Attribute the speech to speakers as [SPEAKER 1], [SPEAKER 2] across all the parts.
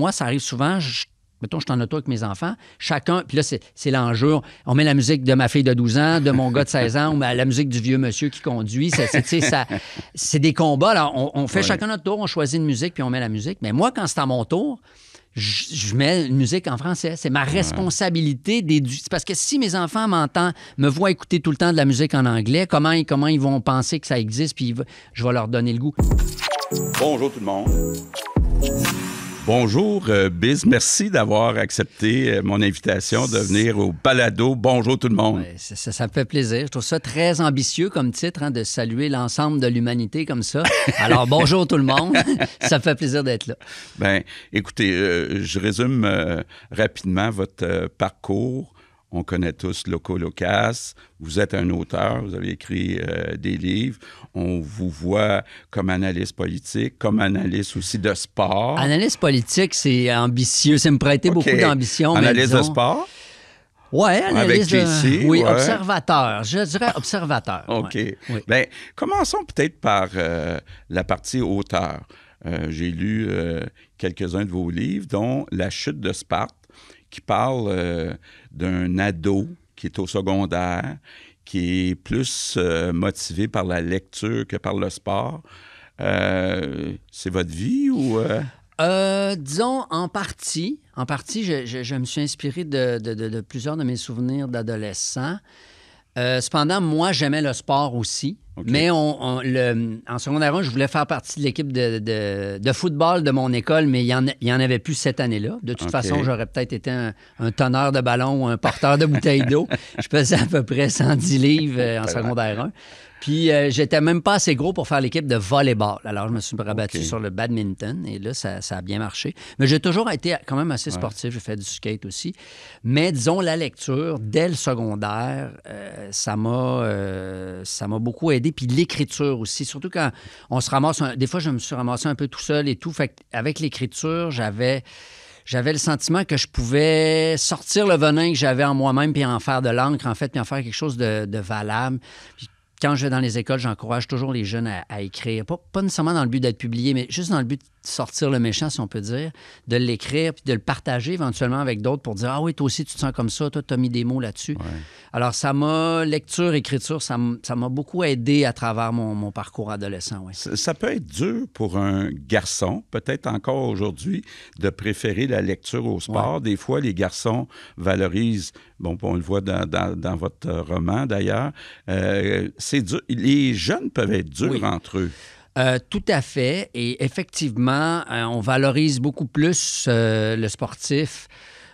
[SPEAKER 1] moi, ça arrive souvent, mettons, je suis en auto avec mes enfants, chacun, puis là, c'est l'enjeu, on met la musique de ma fille de 12 ans, de mon gars de 16 ans, ou la musique du vieux monsieur qui conduit, c'est des combats, alors on, fait chacun notre tour, on choisit une musique, puis on met la musique, mais moi, quand c'est à mon tour, je, mets une musique en français. C'est ma responsabilité d'éduquer. Parce que si mes enfants m'entendent, me voient écouter tout le temps de la musique en anglais, comment, ils, comment ils vont penser que ça existe, puis je vais leur donner le goût.
[SPEAKER 2] Bonjour tout le monde. Bonjour, euh, Biz. Merci d'avoir accepté euh, mon invitation de venir au balado. Bonjour tout le monde.
[SPEAKER 1] ça, me fait plaisir. Je trouve ça très ambitieux comme titre, hein, de saluer l'ensemble de l'humanité comme ça. Alors, bonjour tout le monde. ça me fait plaisir d'être là.
[SPEAKER 2] Ben, écoutez, euh, je résume rapidement votre parcours. On connaît tous Loco Locas. Vous êtes un auteur, vous avez écrit euh, des livres. On vous voit comme analyste politique, comme analyste aussi de sport.
[SPEAKER 1] Analyste politique, c'est ambitieux. Ça me prêtait beaucoup d'ambition. Analyste de sport? Ouais, analyste Avec JC, oui, observateur. Je dirais observateur. OK. Ben, commençons peut-être
[SPEAKER 2] par euh, la partie auteur. Euh, j'ai lu quelques-uns de vos livres, dont La chute de Sparte, qui parle euh, d'un ado qui est au secondaire, qui est plus euh, motivé par la lecture que par le sport. Euh, c'est votre vie ou...
[SPEAKER 1] disons, en partie. En partie, je, me suis inspiré de, plusieurs de mes souvenirs d'adolescent. cependant, moi, j'aimais le sport aussi. Mais on, en secondaire 1, je voulais faire partie de l'équipe de, football de mon école, mais il n'y en, avait plus cette année-là. De toute façon, j'aurais peut-être été un, tonneur de ballon ou un porteur de bouteille d'eau. je pesais à peu près 110 livres euh, en secondaire 1. Puis euh, j'étais même pas assez gros pour faire l'équipe de volleyball. Alors je me suis rabattu sur le badminton et là, ça, a bien marché. Mais j'ai toujours été quand même assez sportif. J'ai fait du skate aussi. Mais disons, la lecture, dès le secondaire, euh, euh, ça m'a beaucoup aidé. Puis l'écriture aussi. Surtout quand on se ramasse. Des fois, je me suis ramassé un peu tout seul et tout. Fait avec l'écriture, j'avais j'avais le sentiment que je pouvais sortir le venin que j'avais en moi-même puis en faire de l'encre, en fait, puis en faire quelque chose de, de valable. Puis quand je vais dans les écoles, j'encourage toujours les jeunes à, écrire, pas, pas, nécessairement dans le but d'être publié, mais juste dans le but sortir le méchant, si on peut dire, de l'écrire, puis de le partager éventuellement avec d'autres pour dire, ah oui, toi aussi, tu te sens comme ça, toi, tu as mis des mots là-dessus. Alors, ça m'a, lecture, écriture, ça m'a beaucoup aidé à travers mon, parcours adolescent.
[SPEAKER 2] Ça, peut être dur pour un garçon, peut-être encore aujourd'hui, de préférer la lecture au sport. Des fois, les garçons valorisent, bon, on le voit dans, votre roman d'ailleurs, euh, c'est dur. Les jeunes peuvent être durs entre eux.
[SPEAKER 1] Euh, tout à fait. Et effectivement, euh, on valorise beaucoup plus euh, le sportif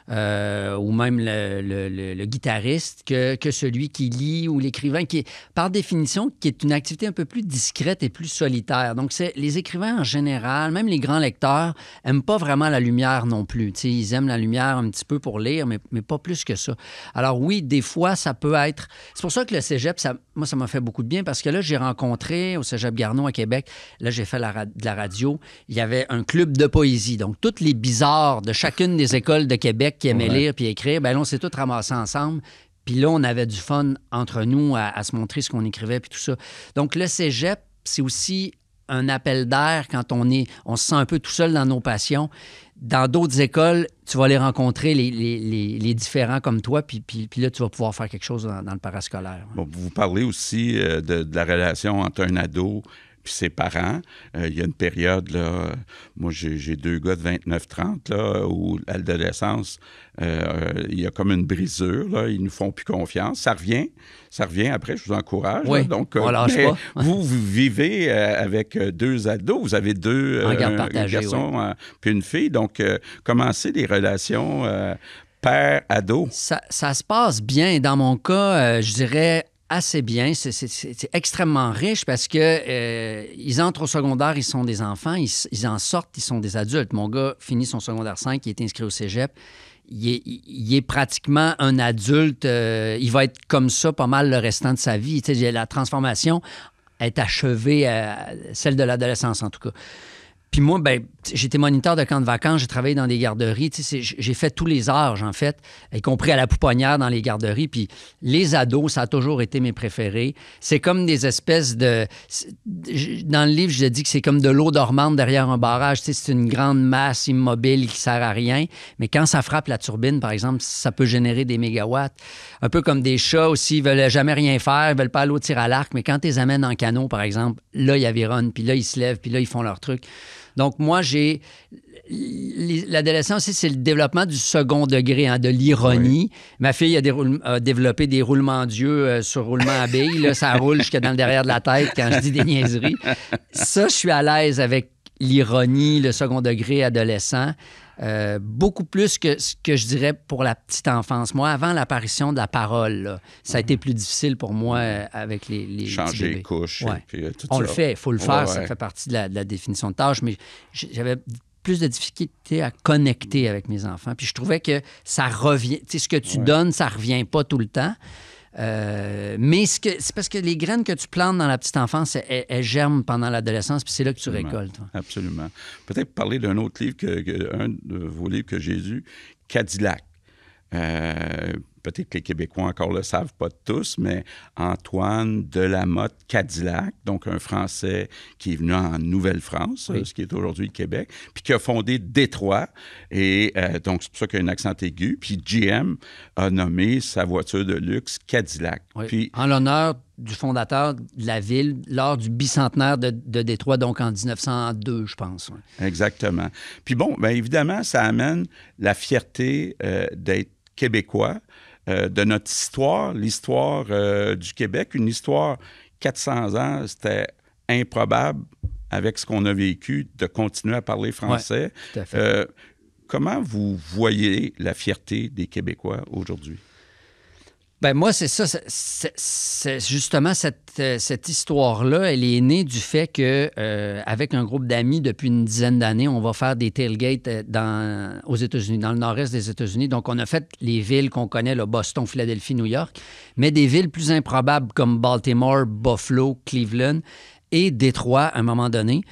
[SPEAKER 1] euh, ou même le, guitariste que, que, celui qui lit ou l'écrivain, qui, est, par définition, qui est une activité un peu plus discrète et plus solitaire. Donc, c'est, les écrivains en général, même les grands lecteurs, aiment pas vraiment la lumière non plus. ils aiment la lumière un petit peu pour lire, mais, mais pas plus que ça. Alors oui, des fois, ça peut être... C'est pour ça que le cégep, ça, moi, ça m'a fait beaucoup de bien parce que là, j'ai rencontré au cégep Garnon à Québec, là, j'ai fait de la radio, il y avait un club de poésie. Donc, toutes les bizarres de chacune des écoles de Québec qui aimait lire puis écrire, ben là, on s'est tous ramassés ensemble. Puis là, on avait du fun entre nous à, se montrer ce qu'on écrivait puis tout ça. Donc, le cégep, c'est aussi un appel d'air quand on est, on se sent un peu tout seul dans nos passions. Dans d'autres écoles, tu vas aller rencontrer, les, différents comme toi, puis, puis, là, tu vas pouvoir faire quelque chose dans, le parascolaire.
[SPEAKER 2] vous parlez aussi euh, de, de, la relation entre un ado ses parents. Euh, il y a une période, là, moi j'ai deux gars de 29-30, là, où l'adolescence, euh, il y a comme une brisure, là, ils nous font plus confiance. Ça revient, ça revient après, je vous encourage. Oui, donc, euh, vous, vivez avec deux ados, vous avez deux garçons et puis une fille, donc
[SPEAKER 1] commencez des relations père-ado. ça se passe bien. Dans mon cas, je dirais assez bien. C'est extrêmement riche parce que euh, ils entrent au secondaire, ils sont des enfants, ils, en sortent, ils sont des adultes. Mon gars finit son secondaire 5, il est inscrit au cégep. Il est, pratiquement un adulte. Euh, il va être comme ça pas mal le restant de sa vie. la transformation est achevée, celle de l'adolescence en tout cas. Puis moi, ben, j'étais moniteur de camp de vacances, j'ai travaillé dans des garderies, j'ai fait tous les âges, en fait, y compris à la pouponnière dans les garderies. Puis les ados, ça a toujours été mes préférés. C'est comme des espèces de. Dans le livre, je dis que c'est comme de l'eau dormante derrière un barrage. C'est une grande masse immobile qui sert à rien. Mais quand ça frappe la turbine, par exemple, ça peut générer des mégawatts. Un peu comme des chats aussi, ils veulent jamais rien faire, ils veulent pas aller au tir à l'arc. Mais quand ils les amènes en canot, par exemple, là, ils avironnent, puis là, ils se lèvent, puis là, ils font leur truc. Donc, moi, j'ai. L'adolescence c'est le développement du second degré, hein, de l'ironie. Ma fille a, développé des roulements d'yeux euh, sur roulement à billes. ça roule jusqu'à dans le derrière de la tête quand je dis des niaiseries. Ça, je suis à l'aise avec l'ironie, le second degré adolescent. Euh, beaucoup plus que ce que je dirais pour la petite enfance. Moi, avant l'apparition de la parole, ça a mhm. été plus difficile pour moi euh, avec les. les Changer les couches. Euh, On le fait, il faut le faire, ça fait partie de la, définition de tâche, mais j'avais plus de difficultés à connecter avec mes enfants. Puis je trouvais que ça revient, tu ce que tu donnes, ça revient pas tout le temps. Euh, mais c'est parce que les graines que tu plantes dans la petite enfance, elles, germent pendant l'adolescence, puis c'est là que tu récoltes.
[SPEAKER 2] Hein. Absolument. Peut-être parler d'un autre livre, que, un de vos livres que j'ai lu, Cadillac. Euh, peut-être que les Québécois encore le savent pas tous, mais Antoine Delamotte Cadillac, donc un Français qui est venu en Nouvelle-France, ce qui est aujourd'hui le Québec, puis qui a fondé Détroit. Et euh, donc, c'est pour ça qu'il a un accent aigu. Puis GM a nommé sa voiture de luxe
[SPEAKER 1] Cadillac. Puis, en l'honneur du fondateur de la ville lors du bicentenaire de, Détroit, donc en 1902, je pense.
[SPEAKER 2] Exactement. Puis bon, bien évidemment, ça amène la fierté euh, d'être québécois, euh, de notre histoire, l'histoire euh, du Québec, une histoire 400 ans, c'était improbable avec ce qu'on a vécu de continuer à parler français. Euh, comment vous voyez la fierté des Québécois aujourd'hui?
[SPEAKER 1] Ben moi, c'est ça. C'est justement euh, cette, histoire-là, elle est née du fait que euh, avec un groupe d'amis depuis une dizaine d'années, on va faire des tailgates euh, dans, aux États-Unis, dans le nord-est des États-Unis. Donc, on a fait les villes qu'on connaît, le Boston, Philadelphie, New York, mais des villes plus improbables comme Baltimore, Buffalo, Cleveland et Detroit à un moment donné.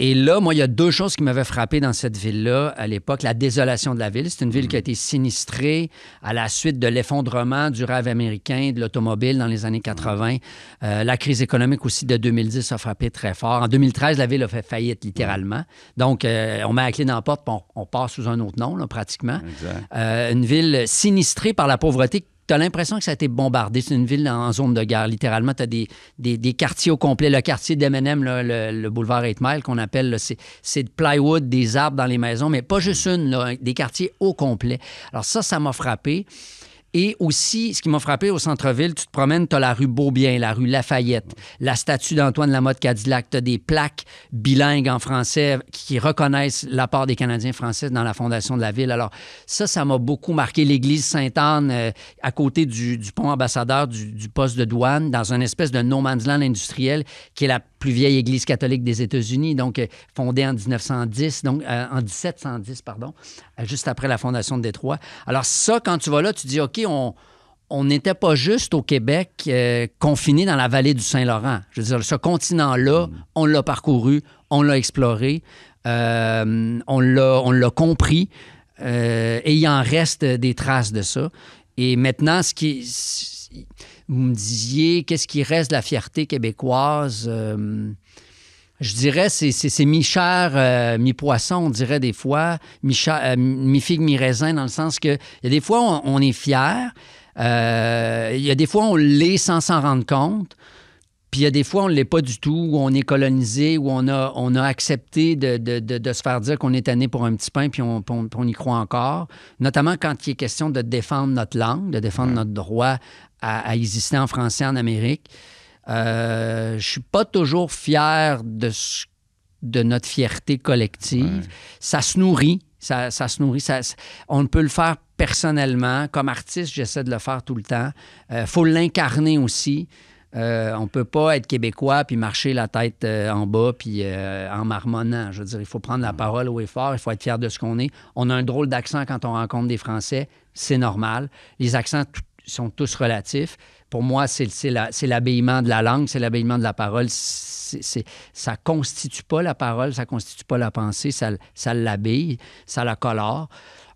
[SPEAKER 1] Et là, moi, il y a deux choses qui m'avaient frappé dans cette ville-là à l'époque. La désolation de la ville. C'est une ville qui a mm. été sinistrée à la suite de l'effondrement du rêve américain, de l'automobile dans les années 80. Mm. Euh, la crise économique aussi de 2010 a frappé très fort. En 2013, la ville a fait faillite mm. littéralement. Donc, euh, on met la clé dans la porte, on, on part sous un autre nom, pratiquement. Euh, une ville sinistrée par la pauvreté tu as l'impression que ça a été bombardé. C'est une ville en zone de guerre, littéralement. Tu as des, quartiers au complet. Le quartier d'Eminem, le, le, boulevard 8 qu'on appelle, c'est de plywood, des arbres dans les maisons, mais pas juste une, des quartiers au complet. Alors ça, ça m'a frappé. Et aussi, ce qui m'a frappé au centre-ville, tu te promènes, tu as la rue Beaubien, la rue Lafayette, la statue d'Antoine Lamotte-Cadillac, tu as des plaques bilingues en français qui reconnaissent la part des Canadiens français dans la fondation de la ville. Alors, ça, ça m'a beaucoup marqué. L'église Sainte-Anne, euh, à côté du, pont ambassadeur du, poste de douane, dans une espèce de no man's land industriel qui est la plus vieille église catholique des États-Unis, donc euh, fondée en 1910, donc euh, en 1710, pardon, euh, juste après la fondation de Détroit. Alors ça, quand tu vas là, tu dis, OK, on on n'était pas juste au Québec confiné dans la vallée du Saint-Laurent. Je veux dire, ce continent-là, on l'a parcouru, on l'a exploré, on l'a compris, et il en reste des traces de ça. Et maintenant, ce qui, vous me disiez qu'est-ce qui reste de la fierté québécoise. Euh, je dirais, c'est, c'est, mi-chair, euh, mi-poisson, on dirait des fois, mi euh, mi-figue, mi-raisin, dans le sens que il y a des fois, on, est fier, il y a des fois, on l'est sans s'en rendre compte, puis il y a des fois, on ne l'est pas du tout, où on est colonisé, où on a, on a accepté de, se faire dire qu'on est tanné pour un petit pain, puis on, on, y croit encore, notamment quand il est question de défendre notre langue, de défendre notre droit à, exister en français en Amérique. Euh, je suis pas toujours fier de, de notre fierté collective. Ça se nourrit. Ça, ça se nourrit. Ça, on peut le faire personnellement. Comme artiste, j'essaie de le faire tout le temps. Il euh, faut l'incarner aussi. Euh, on peut pas être québécois puis marcher la tête euh, en bas puis euh, en marmonnant. Je veux dire, il faut prendre la parole au effort, il faut être fier de ce qu'on est. On a un drôle d'accent quand on rencontre des Français, c'est normal. Les accents tout sont tous relatifs. Pour moi, c'est l'habillement de la langue, c'est l'habillement de la parole. Ça ne ça constitue pas la parole, ça constitue pas la pensée, ça, ça l'habille, ça la colore.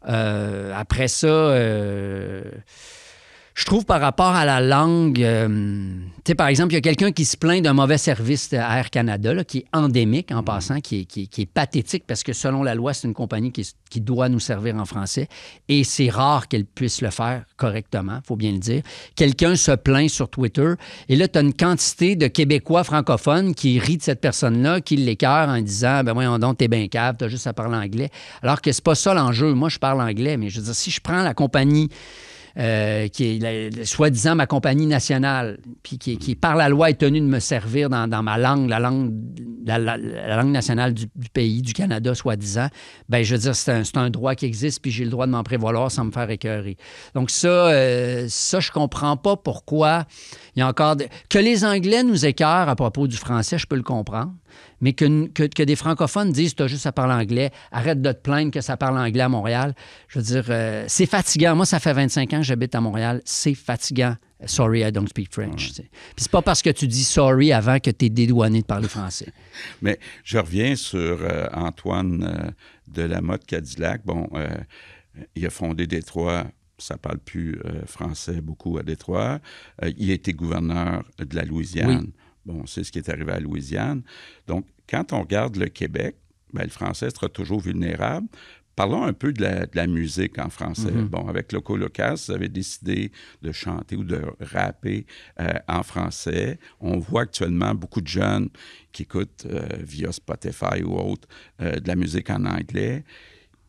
[SPEAKER 1] Euh, après ça, euh, je trouve par rapport à la langue, euh, tu sais, par exemple, il y a quelqu'un qui se plaint d'un mauvais service à Air Canada, qui est endémique en passant, qui est, pathétique parce que selon la loi, c'est une compagnie qui, doit nous servir en français et c'est rare qu'elle puisse le faire correctement, faut bien le dire. Quelqu'un se plaint sur Twitter et là, tu as une quantité de Québécois francophones qui rit de cette personne-là, qui l'écœurent en disant ben voyons donc, t'es bien cave, t'as juste à parler anglais. Alors que c'est pas ça l'enjeu. Moi, je parle anglais, mais je veux dire, si je prends la compagnie euh, qui est soi-disant ma compagnie nationale, puis qui, par la loi est tenue de me servir dans, ma langue, la langue, la, langue nationale du, pays, du Canada, soi-disant, ben je veux dire, c'est un, droit qui existe, puis j'ai le droit de m'en prévaloir sans me faire écœurer. Donc ça, euh, ça, je comprends pas pourquoi il y a encore... Que les Anglais nous écœurent à propos du français, je peux le comprendre mais que, des francophones disent tu as juste à parler anglais, arrête de te plaindre que ça parle anglais à Montréal. Je veux dire, euh, c'est fatigant. Moi, ça fait 25 ans que j'habite à Montréal. C'est fatigant. Sorry, I don't speak French. Puis c'est pas parce que tu dis sorry avant que tu es dédouané de parler français.
[SPEAKER 2] Mais je reviens sur euh, Antoine euh, de la mode Cadillac. Bon, il a fondé Détroit ça parle plus français beaucoup à Détroit. Il a été gouverneur de la Louisiane. Bon, on ce qui est arrivé à Louisiane. Donc, quand on regarde le Québec, bien, le français sera toujours vulnérable. Parlons un peu de la, musique en français. Mm-hmm. Bon, avec Loco Locas, vous avez décidé de chanter ou de rapper euh, en français. On voit actuellement beaucoup de jeunes qui écoutent euh, via Spotify ou autre euh, de la musique en anglais.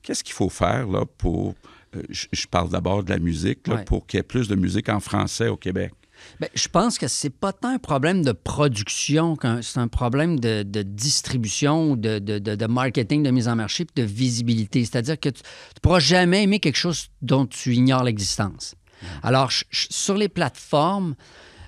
[SPEAKER 2] Qu'est-ce qu'il faut faire là, pour. je parle d'abord de la musique, là, pour qu'il y ait plus de musique en français au Québec.
[SPEAKER 1] Ben, je pense que c'est pas tant un problème de production que c'est un problème de, distribution, de, de, de, marketing, de mise en marché, de visibilité. C'est-à-dire que tu ne pourras jamais aimer quelque chose dont tu ignores l'existence. Alors, sur les plateformes,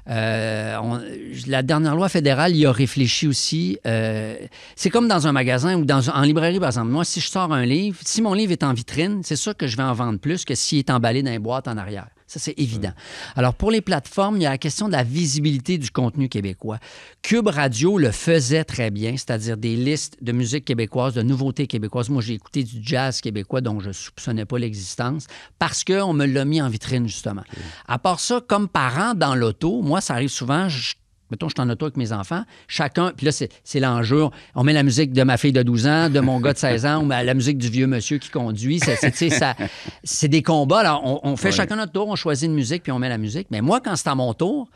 [SPEAKER 1] euh, la dernière loi fédérale y a réfléchi aussi. Euh, c'est comme dans un magasin ou dans, en librairie, par exemple. Moi, si je sors un livre, si mon livre est en vitrine, c'est sûr que je vais en vendre plus que s'il est emballé dans une boîte en arrière. Ça, c'est évident. Alors, pour les plateformes, il y a la question de la visibilité du contenu québécois. Cube Radio le faisait très bien, c'est-à-dire des listes de musique québécoise, de nouveautés québécoises. Moi, j'ai écouté du jazz québécois dont je ne soupçonnais pas l'existence parce qu'on me l'a mis en vitrine, justement. À part ça, comme parent dans l'auto, moi, ça arrive souvent, je Mettons, je suis en auto avec mes enfants. Chacun, puis là, c'est l'enjeu. On met la musique de ma fille de 12 ans, de mon gars de 16 ans, ou la musique du vieux monsieur qui conduit. C'est des combats. Alors, on, fait chacun notre tour, on choisit une musique, puis on met la musique. Mais moi, quand c'est à mon tour,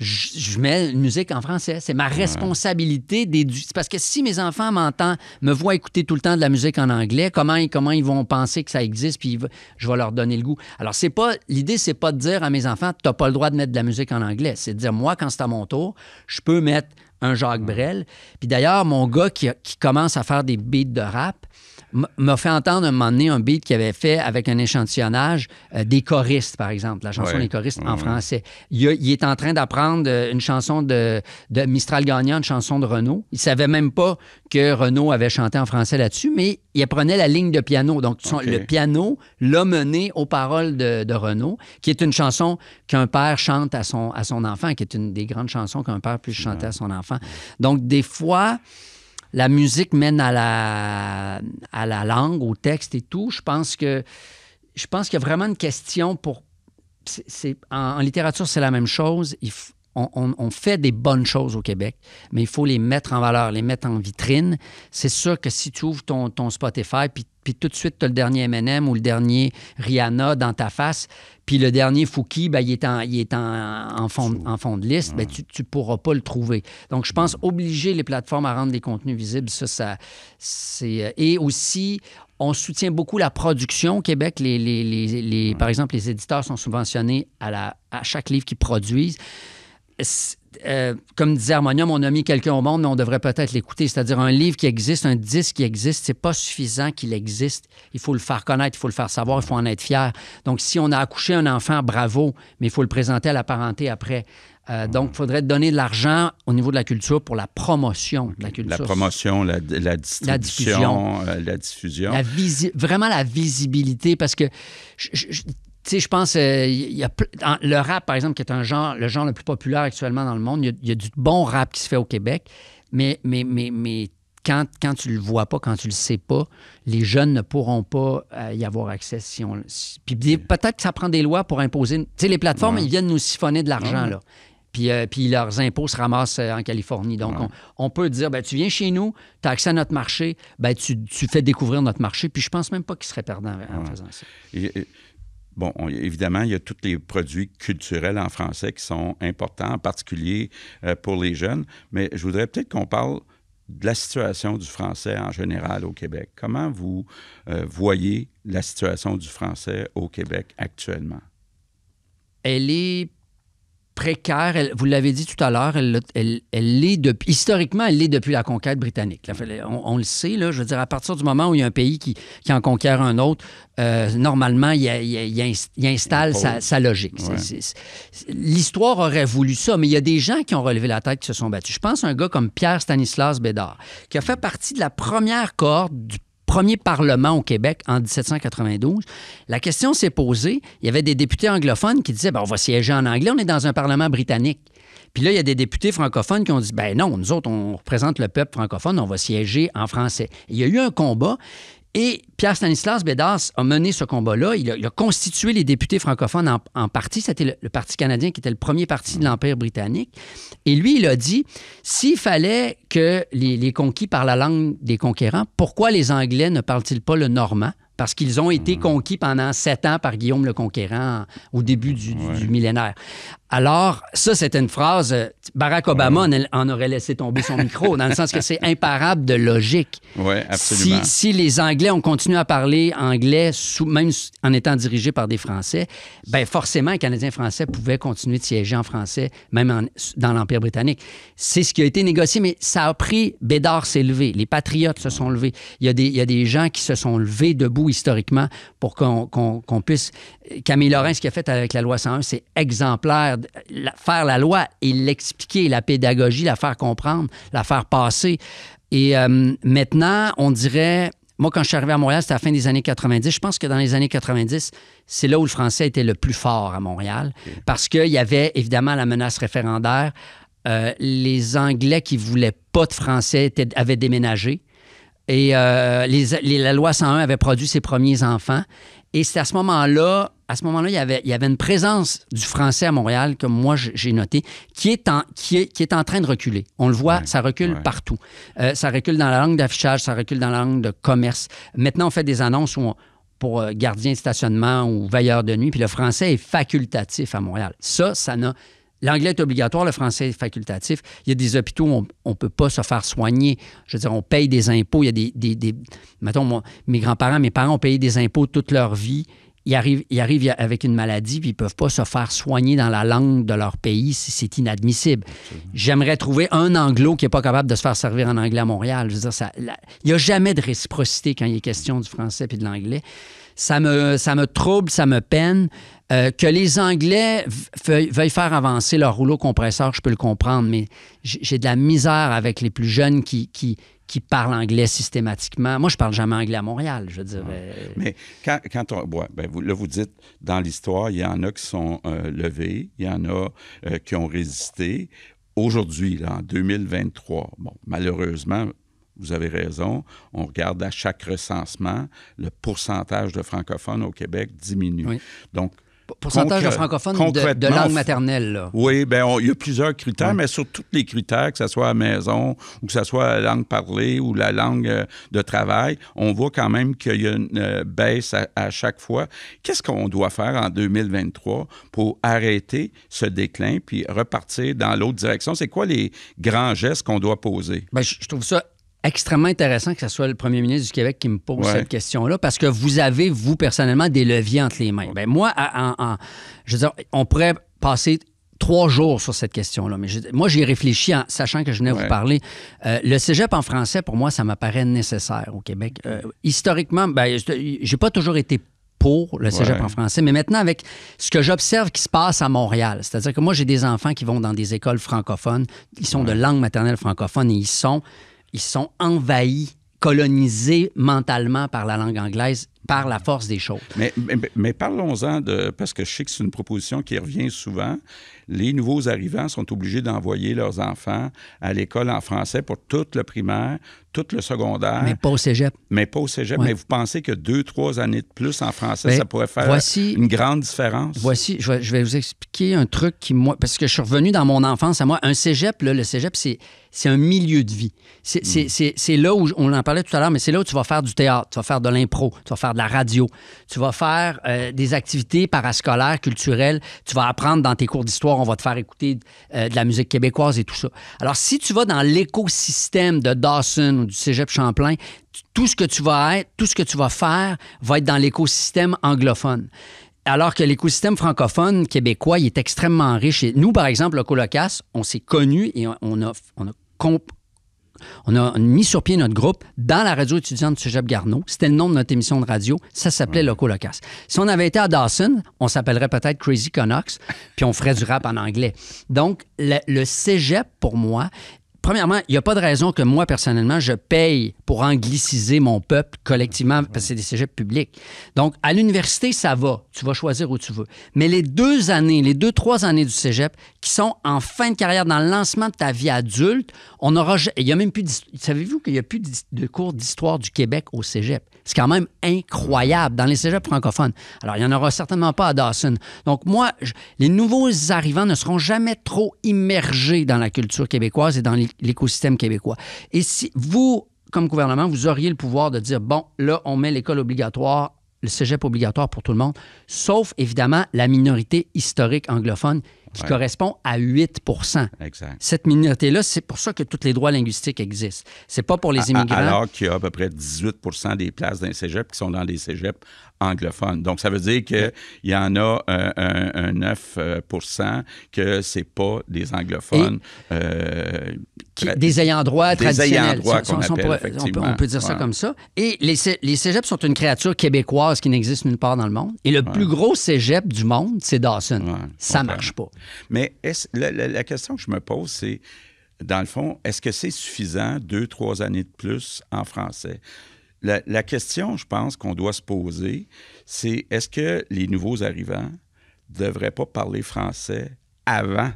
[SPEAKER 1] je, mets une musique en français. C'est ma responsabilité d'éduquer. Parce que si mes enfants m'entendent, me voient écouter tout le temps de la musique en anglais, comment ils, comment ils vont penser que ça existe, puis je vais leur donner le goût. Alors, c'est pas l'idée, c'est pas de dire à mes enfants, Tu t'as pas le droit de mettre de la musique en anglais. C'est de dire, moi, quand c'est à mon tour, je peux mettre un Jacques Brel. Puis d'ailleurs, mon gars qui, commence à faire des beats de rap m'a fait entendre un moment donné un beat qu'il avait fait avec un échantillonnage euh, des choristes, par exemple, la chanson des choristes en français. Il, est en train d'apprendre euh, une chanson de, Mistral Gagnant, une chanson de Renaud. Il savait même pas que Renaud avait chanté en français là-dessus, mais il apprenait la ligne de piano. Donc, le piano l'a mené aux paroles de, Renault, Renaud, qui est une chanson qu'un père chante à son, à son enfant, qui est une des grandes chansons qu'un père puisse chanter à son enfant. Donc, des fois, la musique mène à la, à la langue, au texte et tout. Je pense que je pense qu'il y a vraiment une question pour. en, littérature, c'est la même chose. Il, on, fait des bonnes choses au Québec, mais il faut les mettre en valeur, les mettre en vitrine. C'est sûr que si tu ouvres ton, Spotify, puis, puis, tout de suite, tu as le dernier MM ou le dernier Rihanna dans ta face, puis le dernier Fouki, bah il est, en, en, fond, de liste, mais ben, tu ne pourras pas le trouver. Donc, je pense obliger les plateformes à rendre des contenus visibles, ça, ça c'est... Euh, et aussi, on soutient beaucoup la production au Québec. par exemple, les éditeurs sont subventionnés à, à chaque livre qu'ils produisent. Euh, comme disait Harmonium, on a mis quelqu'un au monde, mais on devrait peut-être l'écouter. C'est-à-dire un livre qui existe, un disque qui existe, c'est pas suffisant qu'il existe. Il faut le faire connaître, il faut le faire savoir, il faut en être fier. Donc, si on a accouché un enfant, bravo, mais il faut le présenter à la parenté après. Euh, donc, il faudrait donner de l'argent au niveau de la culture pour la promotion de la culture. La
[SPEAKER 2] promotion, la, la distribution, la diffusion. Euh, la diffusion.
[SPEAKER 1] vraiment la visibilité, parce que tu je pense, il euh, y a, le rap, par exemple, qui est un genre, le genre le plus populaire actuellement dans le monde, il y, a du bon rap qui se fait au Québec, mais, mais, mais, quand, quand tu le vois pas, quand tu le sais pas, les jeunes ne pourront pas euh, y avoir accès. Si on, puis peut-être que ça prend des lois pour imposer. Tu sais, les plateformes, ils viennent nous siphonner de l'argent, là. Puis, euh, puis, leurs impôts se ramassent en Californie. Donc, on, peut dire, ben, tu viens chez nous, tu accès à notre marché, ben, tu, fais découvrir notre marché. Puis je pense même pas qu'ils seraient perdants en faisant ça.
[SPEAKER 2] Bon, évidemment, il y a tous les produits culturels en français qui sont importants, en particulier euh, pour les jeunes, mais je voudrais peut-être qu'on parle de la situation du français en général au Québec. Comment vous euh, voyez la situation du français au Québec actuellement?
[SPEAKER 1] Elle est précaire. Elle, vous l'avez dit tout à l'heure, elle, est depuis, historiquement, elle l'est depuis la conquête britannique. On, le sait, là, je veux dire, à partir du moment où il y a un pays qui, en conquiert un autre, normalement, il, installe sa, logique. L'histoire aurait voulu ça, mais il y a des gens qui ont relevé la tête, qui se sont battus. Je pense à un gars comme Pierre Stanislas Bédard, qui a fait partie de la première corde du premier Parlement au Québec en 1792, la question s'est posée. Il y avait des députés anglophones qui disaient ben, on va siéger en anglais, on est dans un Parlement britannique. Puis là, il y a des députés francophones qui ont dit ben non, nous autres, on représente le peuple francophone, on va siéger en français. Il y a eu un combat. Et Pierre-Stanislas Bédas a mené ce combat-là. Il, a, constitué les députés francophones en, en partie. C'était le, Parti canadien qui était le premier parti de l'Empire britannique. Et lui, il a dit s'il fallait que les, conquis parlent la langue des conquérants, pourquoi les Anglais ne parlent-ils pas le normand parce qu'ils ont été hmm. conquis pendant sept ans par Guillaume le Conquérant au début du, du millénaire. Alors, ça, c'était une phrase. Euh, Barack Obama en, aurait laissé tomber son micro, dans le sens que c'est imparable de logique. Oui, absolument. Si, les Anglais ont continué à parler anglais, même en étant dirigés par des Français, ben forcément, les Canadiens français pouvaient continuer de siéger en français, même dans l'Empire britannique. C'est ce qui a été négocié, mais ça a pris. Bédard s'est levé, les patriotes se sont levés. Il y a des, il y a des gens qui se sont levés debout historiquement pour qu'on puisse. Camille Lorrain, ce qu'il a fait avec la loi 101, c'est exemplaire faire la loi et l'expliquer, la pédagogie, la faire comprendre, la faire passer. Et euh, maintenant, on dirait, moi, quand je suis arrivé à Montréal, c'était à la fin des années 90. Je pense que dans les années 90, c'est là où le français était le plus fort à Montréal, parce qu'il y avait évidemment la menace référendaire. Euh, les Anglais qui voulaient pas de français avaient déménagé. Et euh, la loi 101 avait produit ses premiers enfants. Et c'est à ce moment-là, à ce moment-là, il y, avait, une présence du français à Montréal, comme moi j'ai noté, qui est, en, train de reculer. On le voit, ça recule partout. Euh, ça recule dans la langue d'affichage, ça recule dans la langue de commerce. Maintenant, on fait des annonces pour euh, gardien de stationnement ou veilleur de nuit, puis le français est facultatif à Montréal. Ça, ça n'a L'anglais est obligatoire, le français est facultatif. Il y a des hôpitaux où on ne peut pas se faire soigner. Je veux dire, on paye des impôts. Il y a des. mettons, mes grands-parents, mes parents ont payé des impôts toute leur vie. Ils arrivent, ils arrivent avec une maladie, puis ils ne peuvent pas se faire soigner dans la langue de leur pays c'est inadmissible. J'aimerais trouver un anglo qui n'est pas capable de se faire servir en anglais à Montréal. Je veux dire, ça, il n'y a jamais de réciprocité quand il est question du français et de l'anglais. Ça me, ça me trouble, ça me peine. Euh, que les Anglais veuillent faire avancer leur rouleau compresseur, je peux le comprendre, mais j'ai de la misère avec les plus jeunes qui, qui, parlent anglais systématiquement. Moi, je parle jamais anglais à Montréal, je veux dire. Ah. Euh, mais quand,
[SPEAKER 2] on... Ben, vous, là, vous dites, dans l'histoire, il y en a qui sont euh, levés, il y en a qui ont résisté. Aujourd'hui, en 2023, bon, malheureusement, vous avez raison, on regarde à chaque recensement, le pourcentage de francophones au Québec diminue. Donc, pourcentage de francophones de, langue maternelle. Oui, bien, il y a plusieurs critères, mais sur tous les critères, que ce soit à la maison ou que ce soit la langue parlée ou la langue euh, de travail, on voit quand même qu'il y a une euh, baisse à, chaque fois. Qu'est-ce qu'on doit faire en 2023 pour arrêter ce déclin puis repartir dans l'autre direction? C'est quoi les grands gestes qu'on doit poser?
[SPEAKER 1] Bien, je trouve ça extrêmement intéressant que ce soit le premier ministre du Québec qui me pose cette question-là, parce que vous avez, vous, personnellement, des leviers entre les mains. Ben, moi, je veux dire, on pourrait passer trois jours sur cette question-là. Mais moi, j'y réfléchi en sachant que je venais vous parler. Euh, le cégep en français, pour moi, ça m'apparaît nécessaire au Québec. Euh, historiquement, ben, j'ai pas toujours été pour le cégep en français. Mais maintenant, avec ce que j'observe qui se passe à Montréal, c'est-à-dire que moi, j'ai des enfants qui vont dans des écoles francophones, ils sont de langue maternelle francophone et ils sont ils sont envahis, colonisés mentalement par la langue anglaise par la force des choses.
[SPEAKER 2] Mais, parlons-en de, parce que je sais que c'est une proposition qui revient souvent, les nouveaux arrivants sont obligés d'envoyer leurs enfants à l'école en français pour tout le primaire, tout le secondaire. Mais pas au cégep. Mais pas au cégep. Mais vous pensez que deux, trois années de plus en
[SPEAKER 1] français, ça pourrait faire une grande différence? Voici, je vais, vous expliquer un truc qui, moi, parce que je suis revenu dans mon enfance à moi, un cégep, le cégep, c'est, un milieu de vie. Hmm. C'est, c'est là où, on en parlait tout à l'heure, mais c'est là où tu vas faire du théâtre, tu vas faire de l'impro, tu vas faire de la radio, tu vas faire euh, des activités parascolaires, culturelles, tu vas apprendre dans tes cours d'histoire, on va te faire écouter euh, de la musique québécoise et tout ça. Alors, si tu vas dans l'écosystème de Dawson ou du Cégep Champlain, tout ce que tu vas être, tout ce que tu vas faire va être dans l'écosystème anglophone. Alors que l'écosystème francophone québécois il est extrêmement riche. nous, par exemple, le Colocas, on s'est connus et on a, on a on a mis sur pied notre groupe dans la radio étudiante de Cégep Garneau. C'était le nom de notre émission de radio. Ça s'appelait Loco Locas. Si on avait été à Dawson, on s'appellerait peut-être Crazy Connox, puis on ferait du rap en anglais. Donc, le, le cégep, pour moi, premièrement, il n'y a pas de raison que moi, personnellement, je paye pour angliciser mon peuple collectivement, parce que c'est des cégeps publics. Donc, à l'université, ça va. Tu vas choisir où tu veux. Mais les deux années, les deux, trois années du cégep, qui sont en fin de carrière, dans le lancement de ta vie adulte, on aura. Il n'y a même plus. Savez-vous qu'il n'y a plus de cours d'histoire du Québec au cégep? C'est quand même incroyable dans les cégeps francophones. Alors, il n'y en aura certainement pas à Dawson. Donc, moi, les nouveaux arrivants ne seront jamais trop immergés dans la culture québécoise et dans l'écosystème québécois. Et si vous, comme gouvernement, vous auriez le pouvoir de dire, bon, là, on met l'école obligatoire le cégep obligatoire pour tout le monde, sauf évidemment la minorité historique anglophone qui correspond à 8 Cette minorité-là, c'est pour ça que tous les droits linguistiques existent. C'est pas pour les immigrants. Alors
[SPEAKER 2] qu'il y a à peu près 18 des places d'un cégep qui sont dans des cégeps anglophones. Donc, ça veut dire qu'il y en a euh, un, 9 euh, que c'est pas des anglophones. Euh, qui,
[SPEAKER 1] des ayants droit des Ayants droit on, peut, on, peut, dire ça comme ça. Et les, les cégeps sont une créature québécoise qui n'existe nulle part dans le monde. Et le plus gros cégep du monde, c'est Dawson. ça ne marche pas. Mais est
[SPEAKER 2] la, question que je me pose, c'est, dans le fond, est-ce que c'est suffisant deux, trois années de plus en français? La, question, je pense, qu'on doit se poser, c'est est-ce que les nouveaux arrivants ne devraient pas parler français avant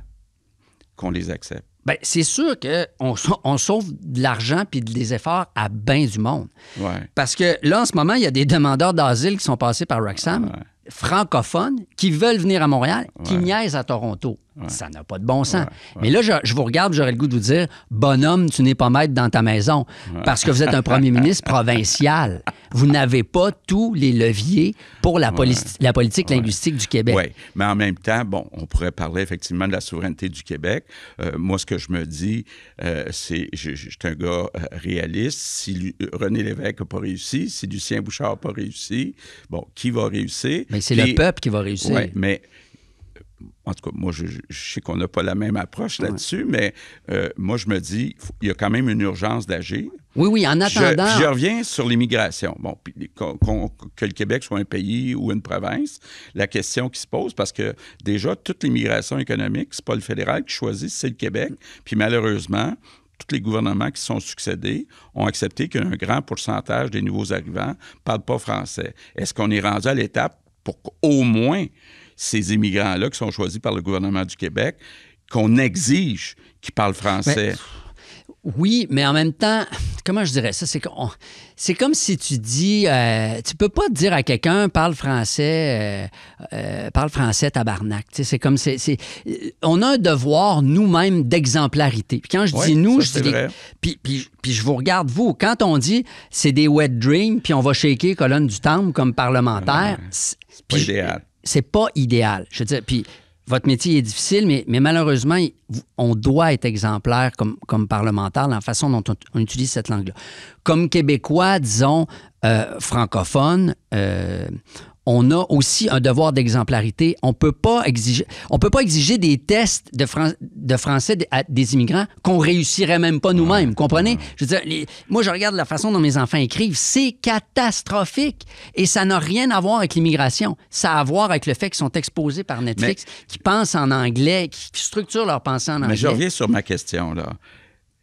[SPEAKER 2] qu'on les accepte?
[SPEAKER 1] Bien, c'est sûr qu'on on sauve de l'argent puis des efforts à bien du monde. Ouais. Parce que là, en ce moment, il y a des demandeurs d'asile qui sont passés par Roxham francophones qui veulent venir à Montréal, qui niaisent à Toronto. Ça n'a pas de bon sens. Mais là, je, vous regarde, j'aurais le goût de vous dire bonhomme, tu n'es pas maître dans ta maison parce que vous êtes un premier ministre provincial. Vous n'avez pas tous les leviers pour la, politique linguistique du Québec. Oui,
[SPEAKER 2] mais en même temps, bon, on pourrait parler effectivement de la souveraineté du Québec. Euh, moi, ce que je me dis, euh, c'est je, je, suis un gars euh, réaliste. Si René Lévesque n'a pas réussi, si Lucien Bouchard n'a pas réussi, bon, qui va réussir? Mais c'est le peuple qui va réussir. Oui, mais en tout cas, moi, je, sais qu'on n'a pas la même approche là-dessus, mais euh, moi, je me dis, il y a quand même une urgence d'agir.
[SPEAKER 1] Oui, oui, en attendant. Je,
[SPEAKER 2] reviens sur l'immigration. Bon, que le Québec soit un pays ou une province, la question qui se pose, parce que déjà, toute l'immigration économique, c'est pas le fédéral qui choisit, c'est le Québec. Puis malheureusement, tous les gouvernements qui sont succédés ont accepté qu'un grand pourcentage des nouveaux arrivants ne parlent pas français. Est-ce qu'on est rendu à l'étape pour qu'au moins ces immigrants-là qui sont choisis par le gouvernement du Québec, qu'on exige qu'ils parlent ben,
[SPEAKER 1] français. Oui, mais en même temps, comment je dirais ça? C'est, comme si tu dis, euh, tu peux pas dire à quelqu'un parle français, euh, euh, parle français tabarnak. c'est comme, on a un devoir nous-mêmes d'exemplarité. Puis quand je dis nous, je dis. Puis, je vous regarde, vous. Quand on dit c'est des wet dreams, puis on va shaker colonne du temple comme parlementaire, c'est, idéal c'est pas idéal. Je veux dire, puis votre métier est difficile, mais, mais malheureusement, on doit être exemplaire comme, comme parlementaire dans la façon dont on, utilise cette langue-là. Comme Québécois, disons, euh, francophone, euh, on a aussi un devoir d'exemplarité. On peut pas exiger, on peut pas exiger des tests de, français des immigrants qu'on réussirait même pas nous-mêmes. Comprenez Je moi je regarde la façon dont mes enfants écrivent, c'est catastrophique et ça n'a rien à voir avec l'immigration. Ça a à voir avec le fait qu'ils sont exposés par Netflix, qui pensent en anglais, qu'ils structurent leur pensée en anglais. Mais je reviens sur
[SPEAKER 2] ma question là.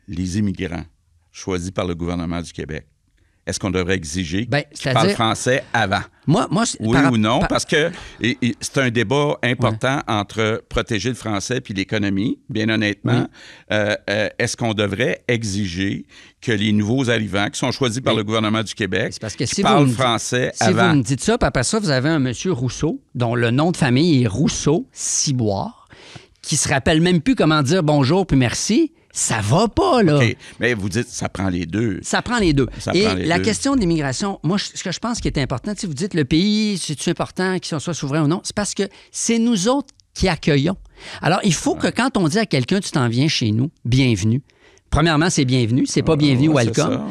[SPEAKER 2] Les immigrants choisis par le gouvernement du Québec est-ce qu'on devrait exiger ben, qu'ils parlent français avant? Moi, moi, oui ou non? parce que c'est un débat important entre protéger le français puis l'économie, bien honnêtement. Euh, euh, est-ce qu'on devrait exiger que les nouveaux arrivants qui sont choisis par le gouvernement du Québec parce que parlent français avant? Si vous me
[SPEAKER 1] dites ça, puis après ça, vous avez un monsieur Rousseau, dont le nom de famille est Rousseau-Ciboire, qui se rappelle même plus comment dire bonjour puis merci, ça va pas, là. Mais vous dites, ça prend les deux. Ça prend les deux. Et la question d'immigration, l'immigration, moi, ce que je pense qui est important, si vous dites, le pays, c'est-tu important qu'il soit souverain ou non, c'est parce que c'est nous autres qui accueillons. Alors, il faut que quand on dit à quelqu'un, tu t'en viens chez nous, bienvenue, Premièrement, c'est bienvenu, c'est pas bienvenu ou welcome.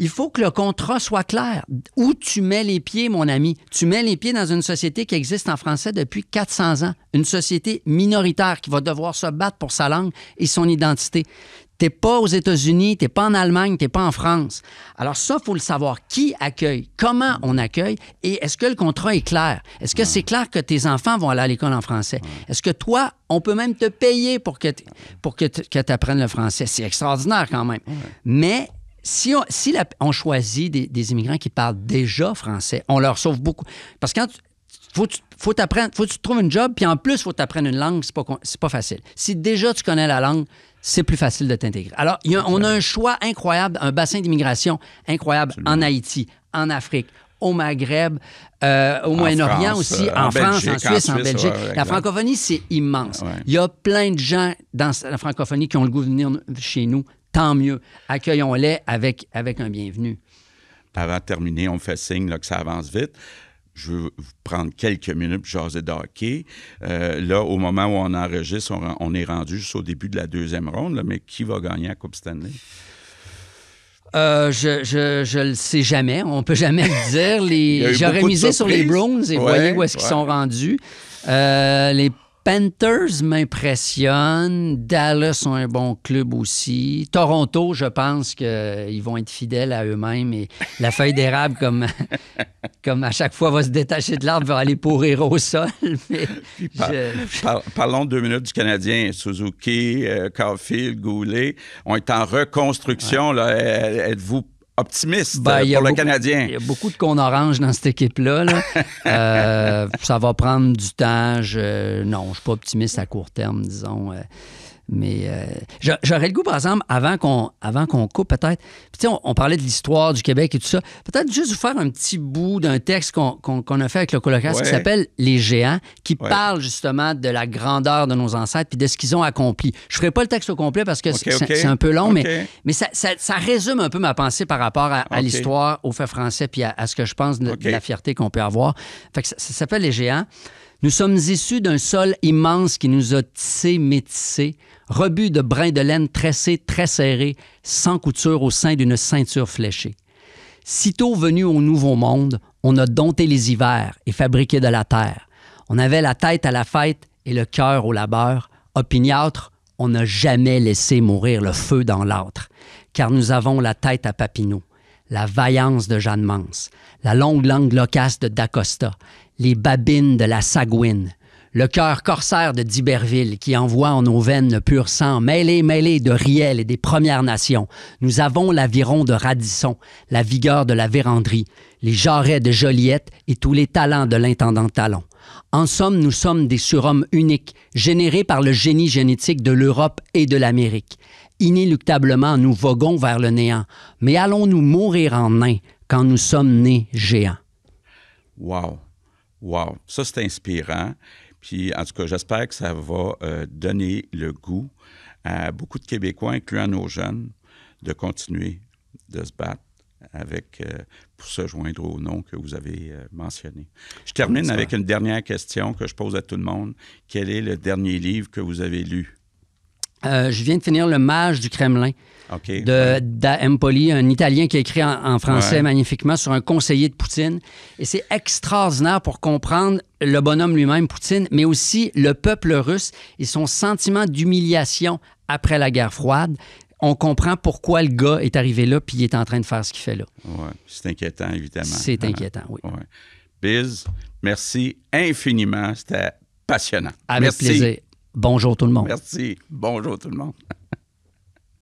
[SPEAKER 1] Il faut que le contrat soit clair. Où tu mets les pieds, mon ami? Tu mets les pieds dans une société qui existe en français depuis 400 ans, une société minoritaire qui va devoir se battre pour sa langue et son identité. T'es pas aux États-Unis, t'es pas en Allemagne, t'es pas en France. Alors ça, faut le savoir. Qui accueille? Comment on accueille? Et est-ce que le contrat est clair? Est-ce que c'est clair que tes enfants vont aller à l'école en français? Est-ce que toi, on peut même te payer pour que pour que tu apprennes le français? C'est extraordinaire quand même. Mais si on, si choisit des, immigrants qui parlent déjà français, on leur sauve beaucoup. Parce que quand tu, faut faut faut que tu trouves une job, puis en plus, faut tu apprennes une langue, c'est pas, pas facile. Si déjà tu connais la langue, c'est plus facile de t'intégrer. Alors, on a un choix incroyable, un bassin d'immigration incroyable en Haïti, en Afrique, au Maghreb, euh, au Moyen-Orient aussi, euh, en, France, en Suisse, en, Belgique. la francophonie, c'est immense. Il y a plein de gens dans la francophonie qui ont le goût de venir chez nous. Tant mieux. Accueillons-les avec, avec un bienvenu.
[SPEAKER 2] Avant de terminer, on fait signe que ça avance vite je veux prendre quelques minutes pour jaser euh, là, au moment où on enregistre, on, est rendu juste au début de la deuxième ronde, mais qui va gagner à Coupe Stanley?
[SPEAKER 1] Euh, je, je, le sais jamais. On peut jamais le dire. J'aurais misé sur les Browns et voyez où est-ce qu'ils sont rendus. Euh, les Panthers m'impressionne. Dallas ont un bon club aussi. Toronto, je pense qu'ils vont être fidèles à eux-mêmes. Et la feuille d'érable, comme, comme à chaque fois, va se détacher de l'arbre, va aller pourrir au sol.
[SPEAKER 2] parlons deux minutes du Canadien. Suzuki, euh, Caulfield, Goulet, on est en reconstruction. Êtes-vous
[SPEAKER 1] optimiste ben, euh, pour le Canadien. Il y a beaucoup de qu'on orange dans cette équipe-là. Euh, ça va prendre du temps. non, je ne suis pas optimiste à court terme, disons. Euh. Mais euh, j'aurais le goût, par exemple, avant qu'on avant qu'on coupe, peut-être. Puis, on, on, parlait de l'histoire du Québec et tout ça. Peut-être juste vous faire un petit bout d'un texte qu'on a fait avec le colocaste qui s'appelle Les Géants, qui parle justement de la grandeur de nos ancêtres puis de ce qu'ils ont accompli. Je ferai pas le texte au complet parce que c'est un peu long, mais, mais ça, résume un peu ma pensée par rapport à, l'histoire, aux faits français puis à, ce que je pense de, la fierté qu'on peut avoir. Fait ça s'appelle Les Géants. Nous sommes issus d'un sol immense qui nous a tissés, métissés, rebus de brins de laine tressés, très serrés, sans couture au sein d'une ceinture fléchée. Sitôt venus au Nouveau Monde, on a dompté les hivers et fabriqué de la terre. On avait la tête à la fête et le cœur au labeur. Opiniâtre, on n'a jamais laissé mourir le feu dans l'âtre, car nous avons la tête à Papineau, la vaillance de Jeanne Mance, la longue langue loquace de D'Acosta les babines de la Sagouine, le cœur corsaire de d'Iberville qui envoie en nos veines le pur sang, mêlé, mêlé de Riel et des Premières Nations. Nous avons l'aviron de Radisson, la vigueur de la Vérandrie, les jarrets de Joliette et tous les talents de l'intendant Talon. En somme, nous sommes des surhommes uniques, générés par le génie génétique de l'Europe et de l'Amérique. Inéluctablement, nous voguons vers le néant, mais allons-nous mourir en nain quand nous sommes nés géants? Wow!
[SPEAKER 2] Wow, ça c'est inspirant. Puis en tout cas, j'espère que ça va euh, donner le goût à beaucoup de Québécois, incluant nos jeunes, de continuer de se battre avec, euh, pour se joindre au nom que vous avez euh, mentionné. Je termine avec une dernière question que je pose à tout le monde. Quel est le dernier livre que vous avez lu?
[SPEAKER 1] Euh, je viens de finir Le Mage du Kremlin. de de Empoli, un Italien qui a écrit en, français magnifiquement sur un conseiller de Poutine. Et c'est extraordinaire pour comprendre le bonhomme lui-même, Poutine, mais aussi le peuple russe et son sentiment d'humiliation après la guerre froide on comprend pourquoi le gars est arrivé là puis il est en train de faire ce qu'il fait là.
[SPEAKER 2] c'est inquiétant, évidemment. C'est hein? inquiétant, oui. Biz, merci infiniment. C'était passionnant. Avec plaisir. Bonjour tout le monde. Merci. Bonjour tout le monde.